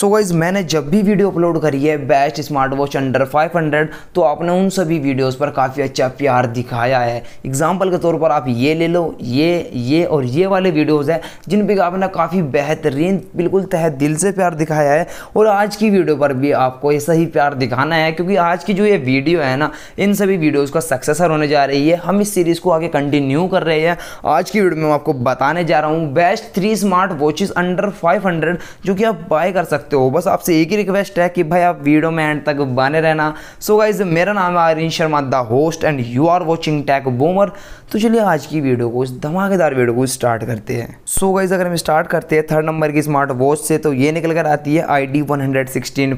सो so guys मैंने जब भी वीडियो अपलोड करी है बेस्ट स्मार्ट वॉच अंडर 500 तो आपने उन सभी वीडियोस पर काफ़ी अच्छा प्यार दिखाया है एग्जांपल के तौर पर आप ये ले लो ये ये और ये वाले वीडियोस हैं जिन पर आपने काफ़ी बेहतरीन बिल्कुल तह दिल से प्यार दिखाया है और आज की वीडियो पर भी आपको ऐसा ही प्यार दिखाना है क्योंकि आज की जो ये वीडियो है ना इन सभी वीडियोज़ का सक्सेसर होने जा रही है हम इस सीरीज़ को आगे कंटिन्यू कर रहे हैं आज की वीडियो में मैं आपको बताने जा रहा हूँ best three smart watches under five जो कि आप बाय कर सकते सकते हो बस आपसे एक ही रिक्वेस्ट है कि भाई आप वीडियो में एंड तक बने रहना सो so गाइज मेरा नाम है Aryan Sharma the host and you are watching Tech Boomer तो चलिए आज की वीडियो को इस धमाकेदार वीडियो को स्टार्ट करते हैं सो गाइज अगर हम स्टार्ट करते हैं थर्ड नंबर की स्मार्ट वॉच से तो ये निकल कर आती है आई डी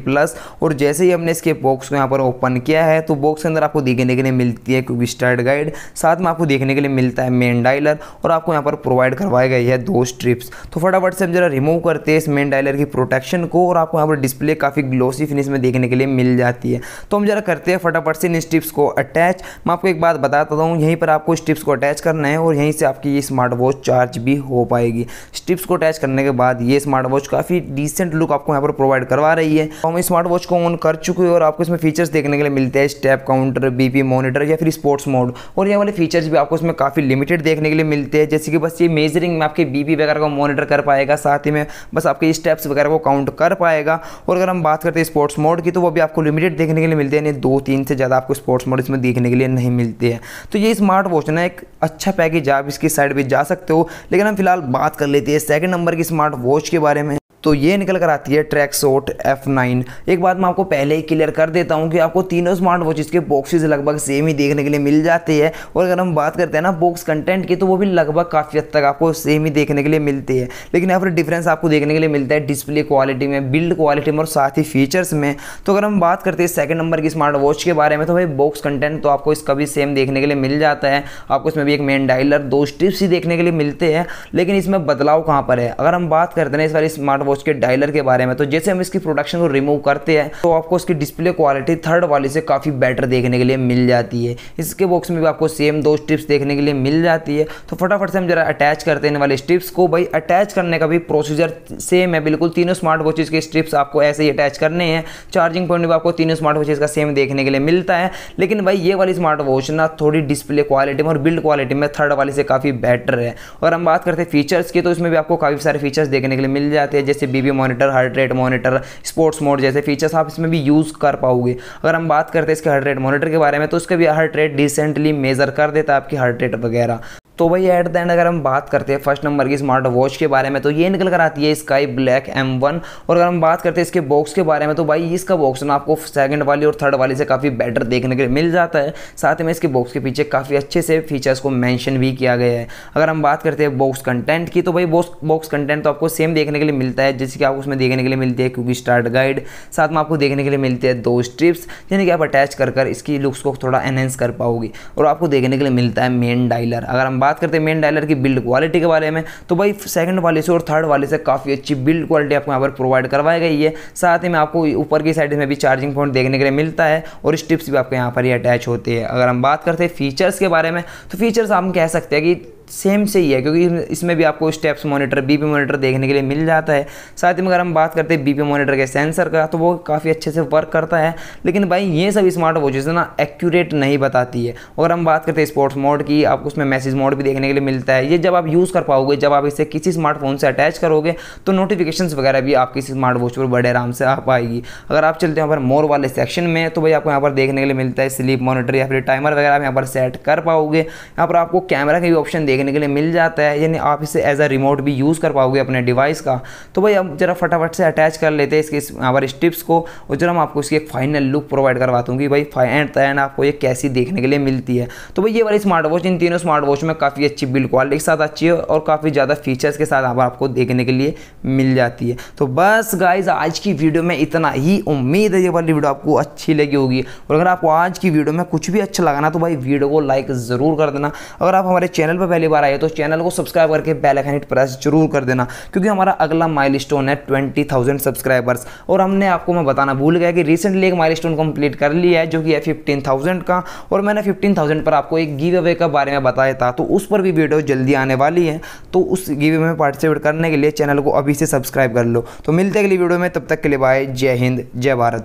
प्लस और जैसे ही हमने इसके बॉक्स को यहाँ पर ओपन किया है तो बॉक्स के अंदर आपको देखने के लिए मिलती है क्योंकि स्टार्ट गाइड साथ में आपको देखने के लिए मिलता है मेन डायलर और आपको यहाँ पर प्रोवाइड करवाई गई है दो स्ट्रिप्स तो फटाफट से हम जरा रिमूव करते हैं इस मेन डायलर की प्रोटेक्शन को को और आपको यहाँ पर डिस्प्ले काफ़ी ग्लोसी फिनिश में देखने के लिए मिल जाती है तो हम जरा करते हैं फटाफट से इन स्टिप्स को अटैच मैं आपको एक बात बताता हूँ यहीं पर आपको स्टिप्स को अटैच करना है और यहीं से आपकी ये स्मार्ट वॉच चार्ज भी हो पाएगी स्टिप्स को अटैच करने के बाद ये स्मार्ट वॉच काफ़ी डिसेंट लुक आपको यहाँ पर प्रोवाइड करवा रही है तो हम स्मार्ट वॉच को ऑन कर चुके हैं और आपको इसमें फीचर्स देखने के लिए मिलते हैं स्टेप काउंटर बीपी मॉनिटर या फिर स्पोर्ट्स मोड और ये वाले फीचर्स भी आपको इसमें काफ़ी लिमिटेड देखने के लिए मिलते हैं जैसे कि बस ये मेजरिंग में आपके बीपी वगैरह को मॉनिटर कर पाएगा साथ ही में बस आपके स्टेप्स वगैरह को काउंट कर कर पाएगा और अगर हम बात करते हैं स्पोर्ट्स मोड की तो वो भी आपको लिमिटेड देखने के लिए मिलते हैं यानी दो तीन से ज़्यादा आपको स्पोर्ट्स मोड इसमें देखने के लिए नहीं मिलते हैं तो ये स्मार्ट वॉच ना एक अच्छा पैकेज आप इसकी साइड पर जा सकते हो लेकिन हम फिलहाल बात कर लेते हैं सेकेंड नंबर की स्मार्ट वॉच के बारे में तो ये निकल कर आती है ट्रैक सोट एफ नाइन एक बात मैं आपको पहले ही क्लियर कर देता हूँ कि आपको तीनों स्मार्ट वॉचेज़ के बॉक्सेस लगभग सेम ही देखने के लिए मिल जाते हैं और अगर हम बात करते हैं ना बॉक्स कंटेंट की तो वो भी लगभग काफ़ी हद तक आपको सेम ही देखने के लिए मिलती है लेकिन यहाँ पर डिफरेंस आपको देखने के लिए मिलता है डिस्प्ले क्वालिटी में बिल्ड क्वालिटी में और साथ ही फीचर्स में तो अगर हम बात करते हैं सेकेंड नंबर की स्मार्ट वॉच के बारे में तो भाई बॉक्स कंटेंट तो आपको इसका भी सेम देखने के लिए मिल जाता है आपको इसमें भी एक मेन डायलर दो स्ट्रिप्स ही देखने के लिए मिलते हैं लेकिन इसमें बदलाव कहाँ पर है अगर हम बात करते हैं इस बार स्मार्ट स्मार्ट वॉच के डायलर के बारे में तो जैसे हम इसकी प्रोडक्शन को रिमूव करते हैं तो आपको उसकी डिस्प्ले क्वालिटी थर्ड वाली से काफ़ी बेटर देखने के लिए मिल जाती है इसके बॉक्स में भी आपको सेम दो स्ट्रिप्स देखने के लिए मिल जाती है तो फटाफट से हम जरा अटैच करते हैं वाले स्ट्रिप्स को भाई अटैच करने का भी प्रोसीजर सेम है बिल्कुल तीनों स्मार्ट वॉचेज़ के स्ट्रिप्स आपको ऐसे ही अटैच करने हैं चार्जिंग पॉइंट भी आपको तीनों स्मार्ट वॉचेज़ का सेम देखने के लिए मिलता है लेकिन भाई ये वाली स्मार्ट वॉच ना थोड़ी डिस्प्ले क्वालिटी में और बिल्ड क्वालिटी में थर्ड वाली से काफ़ी बेटर है और हम बात करते हैं फीचर्स की तो इसमें भी आपको काफ़ी सारे फीचर्स देखने के लिए मिल जाते हैं जैसे BP monitor heart rate monitor sports mode जैसे फीचर्स आप इसमें भी यूज़ कर पाओगे अगर हम बात करते हैं इसके हार्ट रेट मॉनिटर के बारे में तो उसका भी हार्ट रेट डिसेंटली मेज़र कर देता है आपकी हार्ट रेट वगैरह तो भाई एट द एंड अगर हम बात करते हैं फर्स्ट नंबर की स्मार्ट वॉच के बारे में तो ये निकल कर आती है स्काई ब्लैक एम वन और अगर हम बात करते हैं इसके बॉक्स के बारे में तो भाई इसका बॉक्स ना आपको सेकंड वाली और थर्ड वाली से काफ़ी बेटर देखने के लिए मिल जाता है साथ में इसके बॉक्स के पीछे काफ़ी अच्छे से फीचर्स को मैंशन भी किया गया है अगर हम बात करते हैं बॉक्स कंटेंट की तो भाई बॉक्स बॉक्स कंटेंट तो आपको सेम देखने के लिए मिलता है जैसे कि आपको उसमें देखने के लिए मिलती है क्योंकि स्टार्ट गाइड साथ में आपको देखने के लिए मिलती है दो स्ट्रिप्स यानी कि आप अटैच कर इसकी लुक्स को थोड़ा एनहेंस कर पाओगी और आपको देखने के लिए मिलता है मेन डाइलर अगर हम बात करते हैं मेन डायलर की बिल्ड क्वालिटी के बारे में तो भाई सेकंड वाले से और थर्ड वाले से काफ़ी अच्छी बिल्ड क्वालिटी आपको यहाँ पर प्रोवाइड करवाई गई है साथ ही में आपको ऊपर की साइड में भी चार्जिंग पॉइंट देखने के लिए मिलता है और स्टिप्स भी आपके यहाँ पर ही अटैच होती है अगर हम बात करते हैं फीचर्स के बारे में तो फीचर्स हम कह सकते हैं कि सेम से ही है क्योंकि इसमें भी आपको स्टेप्स मॉनिटर बीपी मॉनिटर देखने के लिए मिल जाता है साथ ही में अगर हम बात करते हैं बीपी मॉनिटर के सेंसर का तो वो काफ़ी अच्छे से वर्क करता है लेकिन भाई ये सब स्मार्ट वॉचेज़ ना एक्यूरेट नहीं बताती है अगर हम बात करते हैं स्पोर्ट्स मोड की आपको उसमें मैसेज मोड भी देखने के लिए मिलता है ये जब आप यूज़ कर पाओगे जब आप इसे किसी स्मार्टफोन से अटैच करोगे तो नोटिफिकेशन वगैरह भी आपकी स्मार्ट वॉच पर बड़े आराम से आ पाएगी अगर आप चलते हैं यहाँ पर मोर वाले सेक्शन में तो भाई आपको यहाँ पर देखने के लिए मिलता है स्लीप मॉनिटर या फिर टाइमर वगैरह आप यहाँ पर सेट कर पाओगे यहाँ पर आपको कैमरा के भी ऑप्शन देख देखने के लिए मिल जाता है यानी आप इसे एज अ रिमोट भी यूज़ कर पाओगे अपने डिवाइस का तो भाई हम जरा फटाफट से अटैच कर लेते हैं इसके इस हमारे स्टिप्स को और जरा मैं आपको इसकी एक फाइनल लुक प्रोवाइड करवा हूँ कि भाई एंड तैन आपको ये कैसी देखने के लिए मिलती है तो भाई ये वाली स्मार्ट वॉच इन तीनों स्मार्ट वॉच में काफ़ी अच्छी बिल्ड क्वालिटी के साथ अच्छी है और काफ़ी ज़्यादा फीचर्स के साथ आप आपको देखने के लिए मिल जाती है तो बस गाइज आज की वीडियो में इतना ही उम्मीद है ये वाली वीडियो आपको अच्छी लगी होगी और अगर आपको आज की वीडियो में कुछ भी अच्छा लगा ना तो भाई वीडियो को लाइक ज़रूर कर देना अगर आप हमारे चैनल पर पहले पहली बार आए तो चैनल को सब्सक्राइब करके बेल आइकन हिट प्रेस जरूर कर देना क्योंकि हमारा अगला माइलस्टोन है ट्वेंटी थाउजेंड सब्सक्राइबर्स और हमने आपको मैं बताना भूल गया कि रिसेंटली एक माइलस्टोन कंप्लीट कर लिया है जो कि है फिफ्टीन थाउजेंड का और मैंने फिफ्टीन थाउजेंड पर आपको एक गिव अवे का बारे में बताया था तो उस पर भी वीडियो जल्दी आने वाली है तो उस गिव अवे में पार्टिसिपेट करने के लिए चैनल को अभी से सब्सक्राइब कर लो तो मिलते अगली वीडियो में तब तक के लिए बाय जय हिंद जय भारत